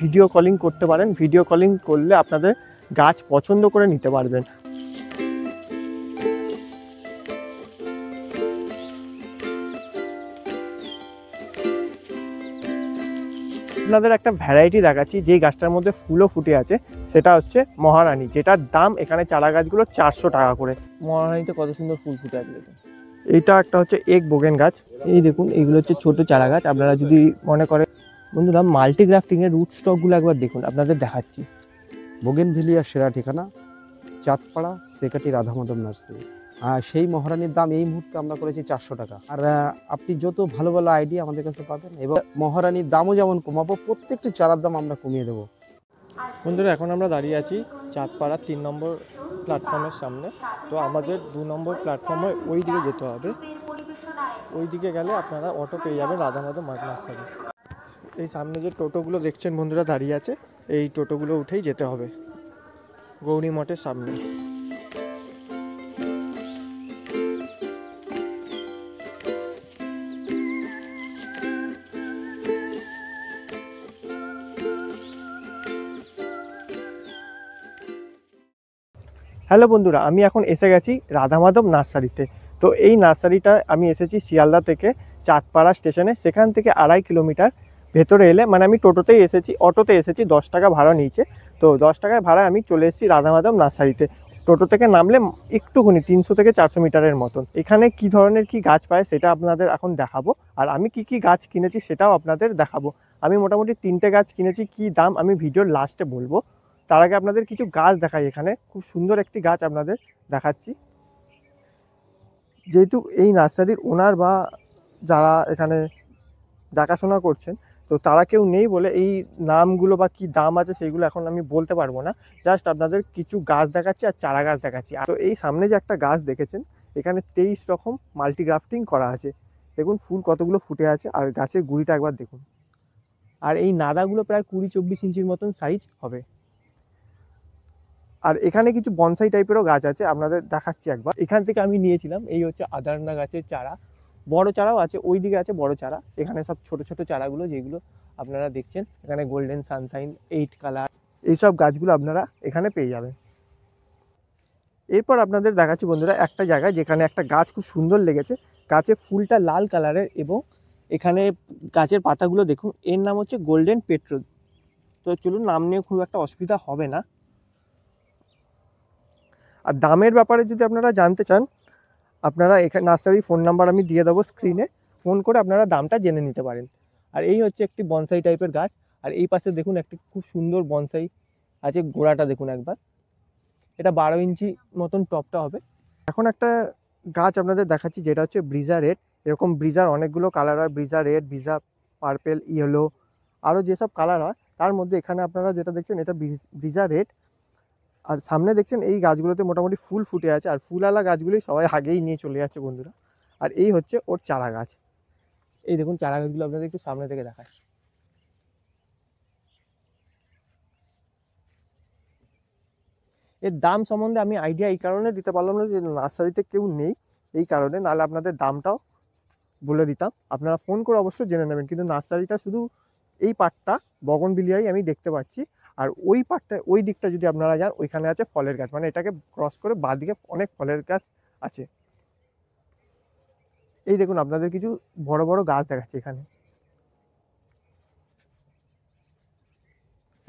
Video calling করতে পারেন video calling করলে আপনাদের গাছ পছন্দ করে নিতে পারবেন আপনাদের একটা ভ্যারাইটি দেখাচ্ছি যে গাছটার মধ্যে ফুলও ফুটে আছে সেটা হচ্ছে মহারানী যেটার দাম এখানে চারা গাছগুলো চারশো টাকা করে মহারানীতে কত সুন্দর ফুল ফুটে আছে এটা একটা হচ্ছে এক বোগেন গাছ এই দেখুন এইগুলো হচ্ছে ছোট চারা গাছ আপনারা যদি মনে করেন বন্ধুরা এর রুট স্টকগুলো একবার দেখুন আপনাদের দেখাচ্ছি বোগেনভিলিয়ার সেরা ঠিকানা চাঁদপাড়া সেকাটি রাধামাধব নার্সিং আর সেই মহারানির দাম এই মুহূর্তে আমরা করেছি চারশো টাকা আর আপনি যত ভালো ভালো আইডিয়া আমাদের কাছে পাবেন এবং মহারানির দামও যেমন কমাবো প্রত্যেকটি চারার দাম আমরা কমিয়ে দেবো বন্ধুরা এখন আমরা দাঁড়িয়ে আছি চাঁদপাড়া তিন নম্বর প্ল্যাটফর্মের সামনে তো আমাদের দু নম্বর প্ল্যাটফর্মে ওই দিকে যেতে হবে ওই দিকে গেলে আপনারা অটো পেয়ে যাবেন রাধামাধব মাঝ নার্সারি এই সামনে যে টোটোগুলো দেখছেন বন্ধুরা দাঁড়িয়ে আছে এই টোটোগুলো উঠেই যেতে হবে গৌরী মঠের সামনে হ্যালো বন্ধুরা আমি এখন এসে গেছি রাধামাধব নার্সারিতে তো এই নার্সারিটা আমি এসেছি শিয়ালদা থেকে চাঁদপাড়া স্টেশনে সেখান থেকে আড়াই কিলোমিটার ভেতরে এলে মানে আমি টোটোতেই এসেছি অটোতে এসেছি দশ টাকা ভাড়া নিয়েছে তো দশ টাকায় ভাড়া আমি চলে এসেছি রাধা মাধব নার্সারিতে টোটো থেকে নামলে একটুখানি তিনশো থেকে চারশো মিটারের মতন এখানে কি ধরনের কি গাছ পায় সেটা আপনাদের এখন দেখাবো আর আমি কি কি গাছ কিনেছি সেটাও আপনাদের দেখাবো আমি মোটামুটি তিনটে গাছ কিনেছি কি দাম আমি ভিডিওর লাস্টে বলবো তার আগে আপনাদের কিছু গাছ দেখাই এখানে খুব সুন্দর একটি গাছ আপনাদের দেখাচ্ছি যেহেতু এই নার্সারির ওনার বা যারা এখানে দেখাশোনা করছেন তো তারা কেউ নেই বলে এই নামগুলো বা কি দাম আছে সেইগুলো এখন আমি বলতে পারবো না জাস্ট আপনাদের কিছু গাছ দেখাচ্ছি আর চারা গাছ দেখাচ্ছি তো এই সামনে যে একটা গাছ দেখেছেন এখানে তেইশ রকম মাল্টিগ্রাফটিং করা আছে দেখুন ফুল কতগুলো ফুটে আছে আর গাছের গুড়িটা একবার দেখুন আর এই নাদাগুলো প্রায় কুড়ি চব্বিশ ইঞ্চির মতন সাইজ হবে আর এখানে কিছু বনসাই টাইপেরও গাছ আছে আপনাদের দেখাচ্ছি একবার এখান থেকে আমি নিয়েছিলাম এই হচ্ছে আদারনা গাছের চারা বড় চারাও আছে ওই দিকে আছে বড় চারা এখানে সব ছোট ছোট চারাগুলো যেগুলো আপনারা দেখছেন এখানে গোল্ডেন সানশাইন এইট কালার এইসব গাছগুলো আপনারা এখানে পেয়ে যাবেন এরপর আপনাদের দেখাচ্ছি বন্ধুরা একটা জায়গায় যেখানে একটা গাছ খুব সুন্দর লেগেছে গাছে ফুলটা লাল কালারের এবং এখানে গাছের পাতাগুলো দেখুন এর নাম হচ্ছে গোল্ডেন পেট্রোল তো চলুন নাম নিয়ে খুব একটা অসুবিধা হবে না আর দামের ব্যাপারে যদি আপনারা জানতে চান আপনারা এখানে নার্সারি ফোন নাম্বার আমি দিয়ে দেবো স্ক্রিনে ফোন করে আপনারা দামটা জেনে নিতে পারেন আর এই হচ্ছে একটি বনসাই টাইপের গাছ আর এই পাশে দেখুন একটি খুব সুন্দর বনসাই আছে গোড়াটা দেখুন একবার এটা বারো ইঞ্চি মতন টপটা হবে এখন একটা গাছ আপনাদের দেখাচ্ছি যেটা হচ্ছে ব্রিজা রেড এরকম ব্রিজার অনেকগুলো কালার হয় ব্রিজা রেড ব্রিজা পার্পেল ইয়েলো আরও যেসব কালার হয় তার মধ্যে এখানে আপনারা যেটা দেখছেন এটা ব্রিজা রেড আর সামনে দেখছেন এই গাছগুলোতে মোটামুটি ফুল ফুটে আছে আর ফুলালা গাছগুলোই সবাই আগেই নিয়ে চলে যাচ্ছে বন্ধুরা আর এই হচ্ছে ওর চারা গাছ এই দেখুন চারা গাছগুলো আপনাদের একটু সামনে থেকে দেখায় এর দাম সম্বন্ধে আমি আইডিয়া এই কারণে দিতে পারলাম না যে নার্সারিতে কেউ নেই এই কারণে নাহলে আপনাদের দামটাও বলে দিতাম আপনারা ফোন করে অবশ্যই জেনে নেবেন কিন্তু নার্সারিটা শুধু এই পাটটা বিলিয়াই আমি দেখতে পাচ্ছি আর ওই পাটটা ওই দিকটা যদি আপনারা যান ওইখানে আছে ফলের গাছ মানে এটাকে ক্রস করে বাঁদিকে অনেক ফলের গাছ আছে এই দেখুন আপনাদের কিছু বড় বড় গাছ দেখাচ্ছে এখানে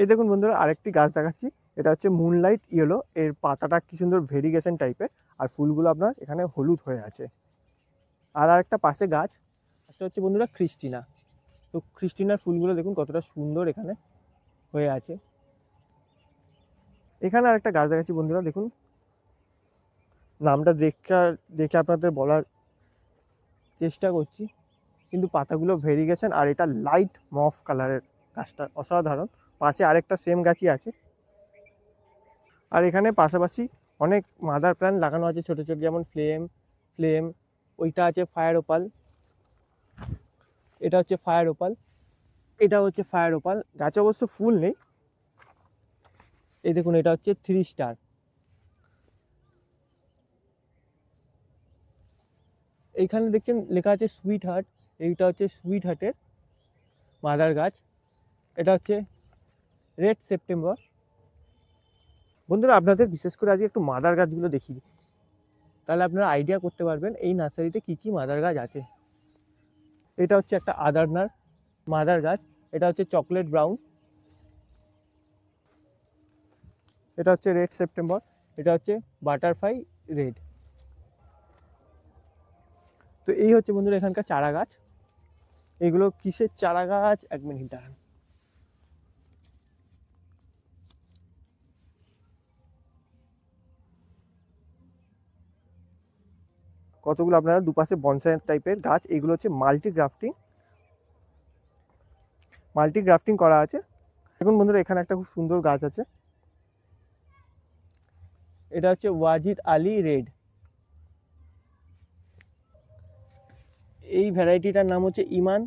এই দেখুন বন্ধুরা আরেকটি গাছ দেখাচ্ছি এটা হচ্ছে মুনলাইট ইয়েলো এর পাতাটা কি সুন্দর ভেরিগেশন টাইপের আর ফুলগুলো আপনার এখানে হলুদ হয়ে আছে আর আরেকটা পাশে গাছ সেটা হচ্ছে বন্ধুরা খ্রিস্টিনা তো খ্রিস্টিনার ফুলগুলো দেখুন কতটা সুন্দর এখানে হয়ে আছে এখানে আরেকটা গাছ দেখাচ্ছি বন্ধুরা দেখুন নামটা দেখে দেখে আপনাদের বলার চেষ্টা করছি কিন্তু পাতাগুলো ভেরিগেশন আর এটা লাইট মফ কালারের গাছটা অসাধারণ পাশে আরেকটা সেম গাছই আছে আর এখানে পাশাপাশি অনেক মাদার প্ল্যান্ট লাগানো আছে ছোটো ছোটো যেমন ফ্লেম ফ্লেম ওইটা আছে ফায়ার ওপাল এটা হচ্ছে ফায়ার ওপাল এটা হচ্ছে ফায়ার ওপাল গাছে অবশ্য ফুল নেই এই দেখুন এটা হচ্ছে থ্রি স্টার এইখানে দেখছেন লেখা আছে সুইট হার্ট এইটা হচ্ছে সুইট হার্টের মাদার গাছ এটা হচ্ছে রেড সেপ্টেম্বর বন্ধুরা আপনাদের বিশেষ করে আজকে একটু মাদার গাছগুলো দেখি তাহলে আপনারা আইডিয়া করতে পারবেন এই নার্সারিতে কি কি মাদার গাছ আছে এটা হচ্ছে একটা আদারনার মাদার গাছ এটা হচ্ছে চকলেট ব্রাউন এটা হচ্ছে রেড সেপ্টেম্বর এটা হচ্ছে বাটারফ্লাই রেড তো এই হচ্ছে বন্ধুরা এখানকার চারা গাছ এগুলো কিসের চারা গাছ এক মিনিট দাঁড়ান কতগুলো আপনারা দুপাশে বনসাই টাইপের গাছ এগুলো হচ্ছে মাল্টি গ্রাফটিং মাল্টি গ্রাফটিং করা আছে এখন বন্ধুরা এখানে একটা খুব সুন্দর গাছ আছে এটা হচ্ছে ওয়াজিদ আলী রেড এই ভ্যারাইটিটার নাম হচ্ছে ইমান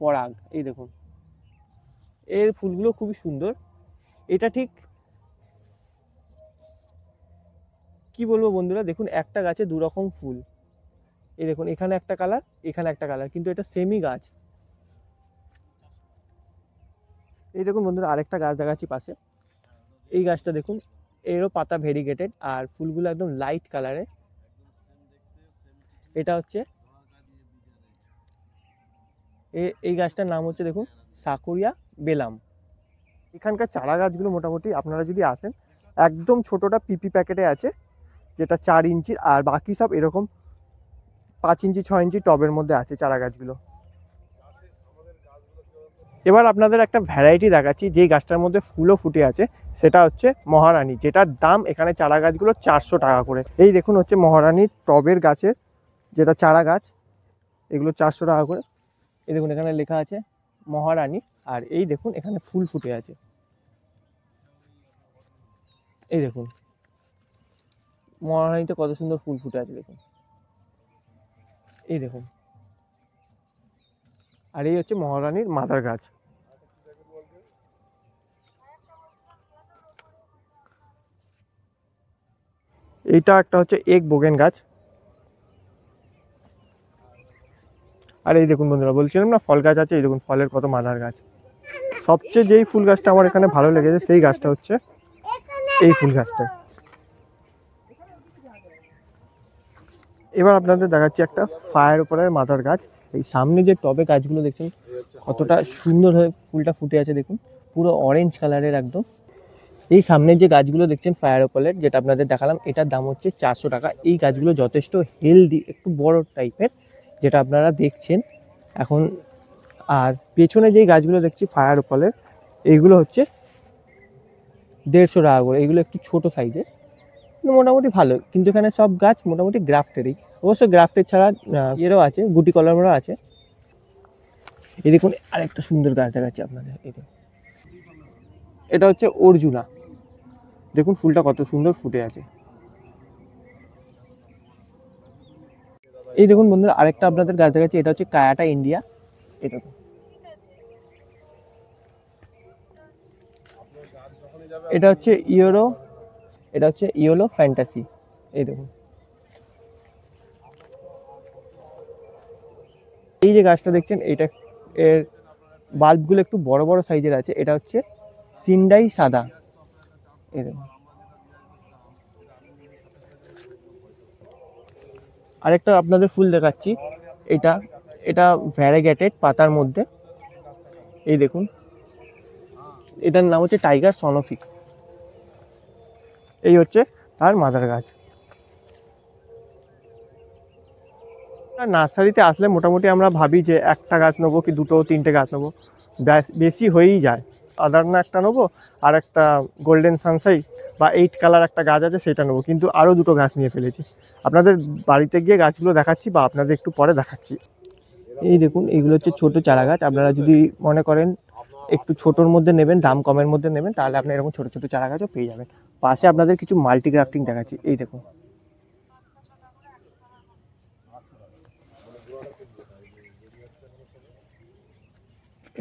পরাগ এই দেখুন এর ফুলগুলো খুবই সুন্দর এটা ঠিক কি বলবো বন্ধুরা দেখুন একটা গাছে দু রকম ফুল এই দেখুন এখানে একটা কালার এখানে একটা কালার কিন্তু এটা সেমই গাছ এই দেখুন বন্ধুরা আরেকটা গাছ দেখাচ্ছি পাশে এই গাছটা দেখুন এরও পাতা ভেরিগেটেড আর ফুলগুলো একদম লাইট কালারে এটা হচ্ছে এই গাছটার নাম হচ্ছে দেখুন সাকুরিয়া বেলাম এখানকার চারা গাছগুলো মোটামুটি আপনারা যদি আসেন একদম ছোটোটা পিপি প্যাকেটে আছে যেটা চার ইঞ্চির আর বাকি সব এরকম পাঁচ ইঞ্চি ছ ইঞ্চি টবের মধ্যে আছে চারা গাছগুলো এবার আপনাদের একটা ভ্যারাইটি দেখাচ্ছি যেই গাছটার মধ্যে ফুলও ফুটে আছে সেটা হচ্ছে মহারানী যেটার দাম এখানে চারা গাছগুলো চারশো টাকা করে এই দেখুন হচ্ছে মহারানীর টবের গাছের যেটা চারা গাছ এগুলো চারশো টাকা করে এই দেখুন এখানে লেখা আছে মহারানী আর এই দেখুন এখানে ফুল ফুটে আছে এই দেখুন মহারানীতে কত সুন্দর ফুল ফুটে আছে দেখুন এই দেখুন আর এই হচ্ছে মহারানীর মাদার গাছ এইটা একটা হচ্ছে এক বোগেন গাছ আর এই দেখুন বন্ধুরা বলছিলাম না ফল গাছ আছে এই দেখুন ফলের কত মাদার গাছ সবচেয়ে যেই ফুল গাছটা আমার এখানে ভালো লেগেছে সেই গাছটা হচ্ছে এই ফুল গাছটা এবার আপনাদের দেখাচ্ছি একটা ফায়ার উপরে মাদার গাছ এই সামনে যে টবে গাছগুলো দেখছেন কতটা সুন্দর হয়ে ফুলটা ফুটে আছে দেখুন পুরো অরেঞ্জ কালারের একদম এই সামনে যে গাছগুলো দেখছেন ফায়ার ওপালেট যেটা আপনাদের দেখালাম এটার দাম হচ্ছে চারশো টাকা এই গাছগুলো যথেষ্ট হেলদি একটু বড় টাইপের যেটা আপনারা দেখছেন এখন আর পেছনে যেই গাছগুলো দেখছি ফায়ার ওপালের এইগুলো হচ্ছে দেড়শো টাকা করে এইগুলো একটু ছোট সাইজের মোটামুটি ভালো কিন্তু এখানে সব গাছ মোটামুটি গ্রাফটেরই অবশ্য গ্রাফটের ছাড়া এরও আছে গুটি কলমেরও আছে এই দেখুন আরেকটা সুন্দর গাছ দেখাচ্ছি আপনাদের এটা হচ্ছে অর্জুনা দেখুন ফুলটা কত সুন্দর ফুটে আছে এই দেখুন বন্ধুরা আরেকটা আপনাদের গাছ দেখাচ্ছি এটা হচ্ছে কায়াটা ইন্ডিয়া এরকম এটা হচ্ছে ইয়োরো এটা হচ্ছে ইয়োলো ফ্যান্টাসি এই দেখুন এই যে গাছটা দেখছেন এটা এর বাল্বগুলো একটু বড় বড় সাইজের আছে এটা হচ্ছে সিন্ডাই সাদা এই দেখুন আরেকটা আপনাদের ফুল দেখাচ্ছি এটা এটা ভ্যারাগেটেড পাতার মধ্যে এই দেখুন এটার নাম হচ্ছে টাইগার সনোফিক্স এই হচ্ছে তার মাদার গাছ নার্সারিতে আসলে মোটামুটি আমরা ভাবি যে একটা গাছ নেবো কি দুটো তিনটে গাছ নেবো বেশি হয়েই যায় আদারনা একটা নেবো আর একটা গোল্ডেন সানসাই বা এইট কালার একটা গাছ আছে সেটা নেবো কিন্তু আরও দুটো গাছ নিয়ে ফেলেছি আপনাদের বাড়িতে গিয়ে গাছগুলো দেখাচ্ছি বা আপনাদের একটু পরে দেখাচ্ছি এই দেখুন এইগুলো হচ্ছে ছোটো চারা গাছ আপনারা যদি মনে করেন একটু ছোটোর মধ্যে নেবেন দাম কমের মধ্যে নেবেন তাহলে আপনি এরকম ছোটো ছোটো চারা গাছও পেয়ে যাবেন পাশে আপনাদের কিছু মাল্টিগ্রাফটিং দেখাচ্ছি এই দেখুন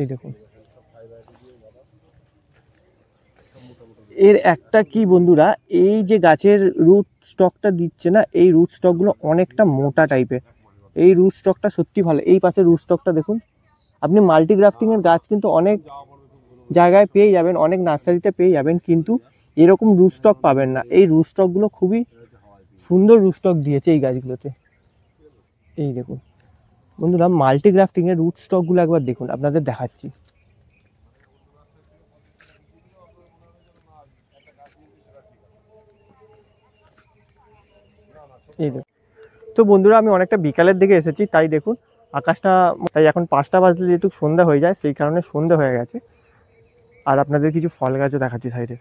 এই দেখুন এর একটা কি বন্ধুরা এই যে গাছের রুট স্টকটা দিচ্ছে না এই রুট স্টকগুলো অনেকটা মোটা টাইপের এই রুট স্টকটা সত্যি ভালো এই পাশে রুট স্টকটা দেখুন আপনি মাল্টিগ্রাফটিংয়ের গাছ কিন্তু অনেক জায়গায় পেয়ে যাবেন অনেক নার্সারিতে পেয়ে যাবেন কিন্তু এরকম রুট স্টক পাবেন না এই রুট স্টকগুলো খুবই সুন্দর রুট স্টক দিয়েছে এই গাছগুলোতে এই দেখুন বন্ধুরা মাল্টিগ্রাফটিংয়ের রুট স্টকগুলো একবার দেখুন আপনাদের দেখাচ্ছি এই দেখুন তো বন্ধুরা আমি অনেকটা বিকালের দিকে এসেছি তাই দেখুন আকাশটা তাই এখন পাঁচটা বাজলে যেহেতু সন্ধ্যা হয়ে যায় সেই কারণে সন্ধ্যা হয়ে গেছে আর আপনাদের কিছু ফল গাছও দেখাচ্ছি সাইডে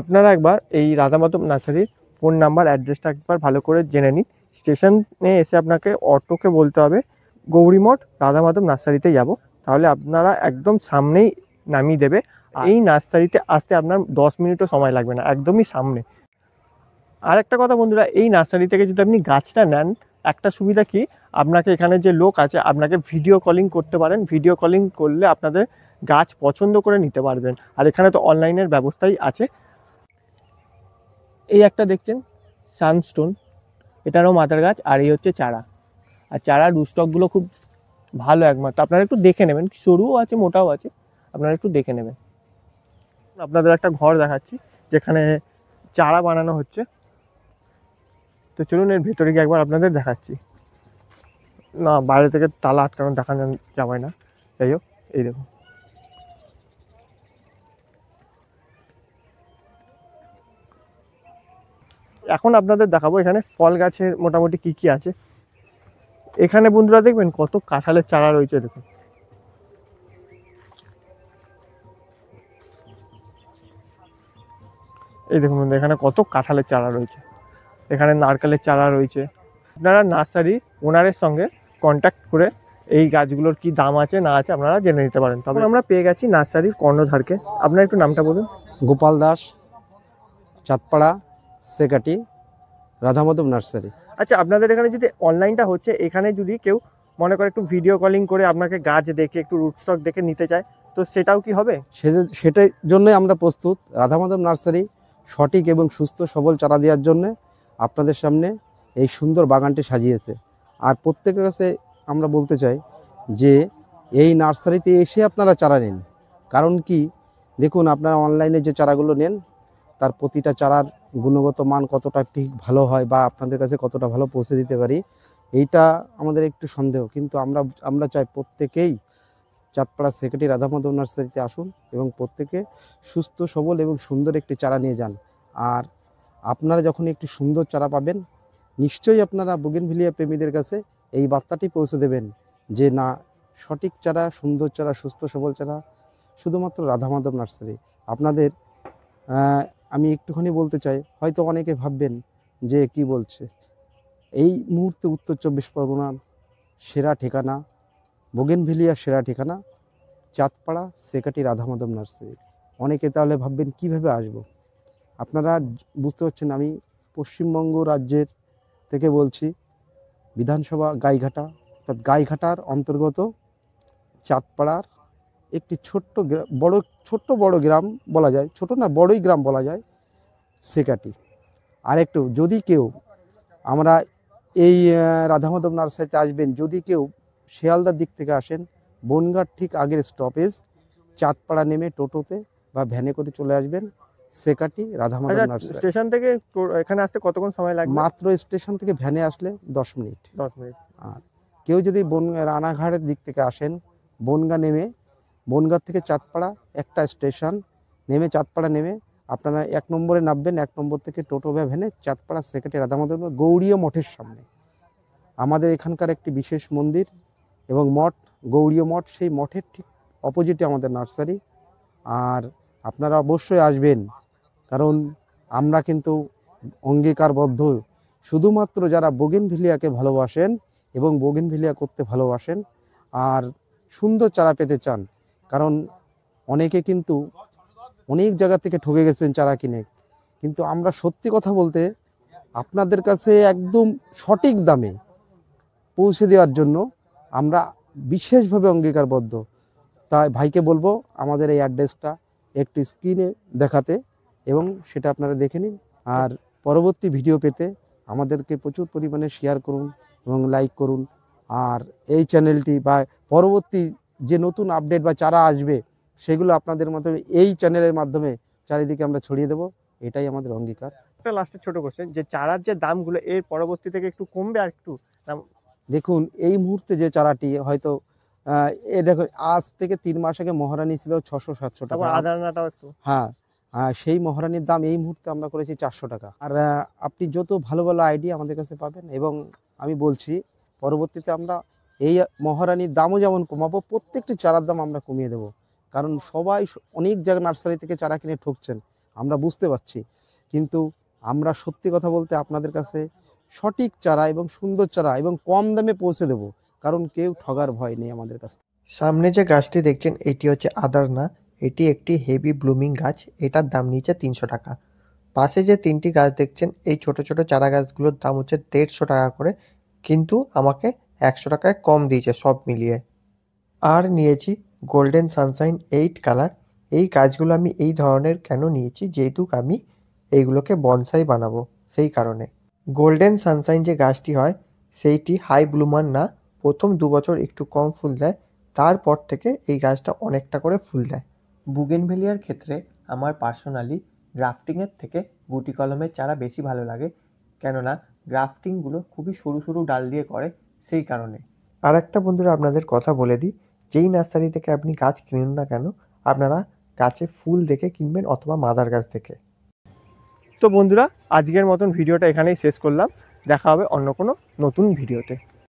আপনারা একবার এই রাধামাধব নার্সারির ফোন নাম্বার অ্যাড্রেসটা একবার ভালো করে জেনে নিন স্টেশনে এসে আপনাকে অটোকে বলতে হবে গৌরীমঠ রাধামাধব নার্সারিতে যাব তাহলে আপনারা একদম সামনেই নামিয়ে দেবে এই নার্সারিতে আসতে আপনার দশ মিনিটও সময় লাগবে না একদমই সামনে আর একটা কথা বন্ধুরা এই নার্সারি থেকে যদি আপনি গাছটা নেন একটা সুবিধা কি আপনাকে এখানে যে লোক আছে আপনাকে ভিডিও কলিং করতে পারেন ভিডিও কলিং করলে আপনাদের গাছ পছন্দ করে নিতে পারবেন আর এখানে তো অনলাইনের ব্যবস্থাই আছে এই একটা দেখছেন সানস্টোন এটারও মাথার গাছ আর এই হচ্ছে চারা আর চারার রুস্টকগুলো খুব ভালো একমাত্র আপনারা একটু দেখে নেবেন সরুও আছে মোটাও আছে আপনারা একটু দেখে নেবেন আপনাদের একটা ঘর দেখাচ্ছি যেখানে চারা বানানো হচ্ছে তো চলুন এর ভেতরে গিয়ে একবার আপনাদের দেখাচ্ছি না বাইরে থেকে তালা আটকানো দেখানো যাবে না যাই হোক এই দেখুন এখন আপনাদের দেখাবো এখানে ফল গাছের মোটামুটি কি কি আছে এখানে বন্ধুরা দেখবেন কত কাঁঠালের চারা রয়েছে দেখুন এই দেখুন এখানে কত কাঁঠালের চারা রয়েছে এখানে নারকেলের চারা রয়েছে আপনারা নার্সারি ওনারের সঙ্গে কন্ট্যাক্ট করে এই গাছগুলোর কি দাম আছে না আছে আপনারা জেনে নিতে পারেন তবে আমরা পেয়ে গেছি নার্সারির কর্ণধারকে আপনার একটু নামটা বলুন গোপাল দাস চাঁদপাড়া সেকাটি রাধামাধব নার্সারি আচ্ছা আপনাদের এখানে যদি অনলাইনটা হচ্ছে এখানে যদি কেউ মনে করে একটু ভিডিও কলিং করে আপনাকে গাছ দেখে একটু রুটস্টক দেখে নিতে চায় তো সেটাও কি হবে সেটাই জন্যই আমরা প্রস্তুত রাধামাধব নার্সারি সঠিক এবং সুস্থ সবল চারা দেওয়ার জন্য আপনাদের সামনে এই সুন্দর বাগানটি সাজিয়েছে আর প্রত্যেকের কাছে আমরা বলতে চাই যে এই নার্সারিতে এসে আপনারা চারা নিন কারণ কি দেখুন আপনারা অনলাইনে যে চারাগুলো নেন তার প্রতিটা চারার গুণগত মান কতটা ঠিক ভালো হয় বা আপনাদের কাছে কতটা ভালো পৌঁছে দিতে পারি এইটা আমাদের একটু সন্দেহ কিন্তু আমরা আমরা চাই প্রত্যেকেই চাঁদপাড়া সেক্রেটারি রাধামাধব নার্সারিতে আসুন এবং প্রত্যেকে সুস্থ সবল এবং সুন্দর একটি চারা নিয়ে যান আর আপনারা যখন একটি সুন্দর চারা পাবেন নিশ্চয়ই আপনারা বুগেনভিলিয়া প্রেমীদের কাছে এই বার্তাটি পৌঁছে দেবেন যে না সঠিক চারা সুন্দর চারা সুস্থ সবল চারা শুধুমাত্র রাধামাধব নার্সারি আপনাদের আমি একটুখানি বলতে চাই হয়তো অনেকে ভাববেন যে কি বলছে এই মুহূর্তে উত্তর চব্বিশ পরগনার সেরা ঠিকানা বোগেনভিলিয়া সেরা ঠিকানা চাঁদপাড়া সেকাটি রাধামাধব নার্সারি অনেকে তাহলে ভাববেন কিভাবে আসব। আপনারা বুঝতে পারছেন আমি পশ্চিমবঙ্গ রাজ্যের থেকে বলছি বিধানসভা গাইঘাটা অর্থাৎ গাইঘাটার অন্তর্গত চাঁদপাড়ার একটি ছোট্ট বড় ছোট্ট বড় গ্রাম বলা যায় ছোট না বড়ই গ্রাম বলা যায় সেকাটি আর একটু যদি কেউ আমরা এই রাধামাধব নার্সারিতে আসবেন যদি কেউ শিয়ালদার দিক থেকে আসেন বনগাঁর ঠিক আগের স্টপেজ চাঁদপাড়া নেমে টোটোতে বা ভ্যানে করে চলে আসবেন সেকাটি রাধামাধব আচ্ছা, স্টেশন থেকে এখানে আসতে কতক্ষণ সময় লাগে মাত্র স্টেশন থেকে ভ্যানে আসলে দশ মিনিট দশ মিনিট আর কেউ যদি বন রানাঘাটের দিক থেকে আসেন বনগাঁ নেমে বনগাঁ থেকে চাঁদপাড়া একটা স্টেশন নেমে চাঁদপাড়া নেমে আপনারা এক নম্বরে নামবেন এক নম্বর থেকে টোটো বা ভ্যানে চাঁদপাড়া সেকাটি রাধামাধব গৌরীয় মঠের সামনে আমাদের এখানকার একটি বিশেষ মন্দির এবং মঠ গৌড়ীয় মঠ সেই মঠের ঠিক অপোজিটে আমাদের নার্সারি আর আপনারা অবশ্যই আসবেন কারণ আমরা কিন্তু অঙ্গীকারবদ্ধ শুধুমাত্র যারা বোগেনভিলিয়াকে ভালোবাসেন এবং বোগেনভিলিয়া করতে ভালোবাসেন আর সুন্দর চারা পেতে চান কারণ অনেকে কিন্তু অনেক জায়গা থেকে ঠকে গেছেন চারা কিনে কিন্তু আমরা সত্যি কথা বলতে আপনাদের কাছে একদম সঠিক দামে পৌঁছে দেওয়ার জন্য আমরা বিশেষভাবে অঙ্গীকারবদ্ধ তাই ভাইকে বলবো আমাদের এই অ্যাড্রেসটা একটু স্ক্রিনে দেখাতে এবং সেটা আপনারা দেখে নিন আর পরবর্তী ভিডিও পেতে আমাদেরকে প্রচুর পরিমাণে শেয়ার করুন এবং লাইক করুন আর এই চ্যানেলটি বা পরবর্তী যে নতুন আপডেট বা চারা আসবে সেগুলো আপনাদের মাধ্যমে এই চ্যানেলের মাধ্যমে চারিদিকে আমরা ছড়িয়ে দেব এটাই আমাদের অঙ্গীকার একটা লাস্টে ছোটো কোশ্চেন যে চারার যে দামগুলো এর পরবর্তী থেকে একটু কমবে আর একটু দেখুন এই মুহূর্তে যে চারাটি হয়তো এ দেখো আজ থেকে তিন মাস আগে মহারানি ছিল ছশো সাতশো টাকা হ্যাঁ সেই মহারানির দাম এই মুহূর্তে আমরা করেছি চারশো টাকা আর আপনি যত ভালো ভালো আইডিয়া আমাদের কাছে পাবেন এবং আমি বলছি পরবর্তীতে আমরা এই মহারানির দামও যেমন কমাবো প্রত্যেকটি চারার দাম আমরা কমিয়ে দেব কারণ সবাই অনেক জায়গায় নার্সারি থেকে চারা কিনে ঠকছেন আমরা বুঝতে পারছি কিন্তু আমরা সত্যি কথা বলতে আপনাদের কাছে সঠিক চারা এবং সুন্দর চারা এবং কম দামে পৌঁছে দেব কারণ কেউ ঠগার ভয় নেই আমাদের কাছ সামনে যে গাছটি দেখছেন এটি হচ্ছে আদারনা এটি একটি হেভি ব্লুমিং গাছ এটার দাম নিচে তিনশো টাকা পাশে যে তিনটি গাছ দেখছেন এই ছোট ছোট চারা গাছগুলোর দাম হচ্ছে দেড়শো টাকা করে কিন্তু আমাকে একশো টাকায় কম দিয়েছে সব মিলিয়ে আর নিয়েছি গোল্ডেন সানশাইন এইট কালার এই গাছগুলো আমি এই ধরনের কেন নিয়েছি যেহেতু আমি এইগুলোকে বনসাই বানাবো সেই কারণে গোল্ডেন সানশাইন যে গাছটি হয় সেইটি হাই ব্লুমার না প্রথম দু বছর একটু কম ফুল দেয় তারপর থেকে এই গাছটা অনেকটা করে ফুল দেয় বুগেনভেলিয়ার ক্ষেত্রে আমার পার্সোনালি গ্রাফটিংয়ের থেকে গুটি কলমের চারা বেশি ভালো লাগে কেননা গ্রাফটিংগুলো খুবই সরু সরু ডাল দিয়ে করে সেই কারণে আর একটা বন্ধুরা আপনাদের কথা বলে দিই যেই নার্সারি থেকে আপনি গাছ কিনুন না কেন আপনারা গাছে ফুল দেখে কিনবেন অথবা মাদার গাছ দেখে তো বন্ধুরা আজকের মতন ভিডিওটা এখানেই শেষ করলাম দেখা হবে অন্য কোনো নতুন ভিডিওতে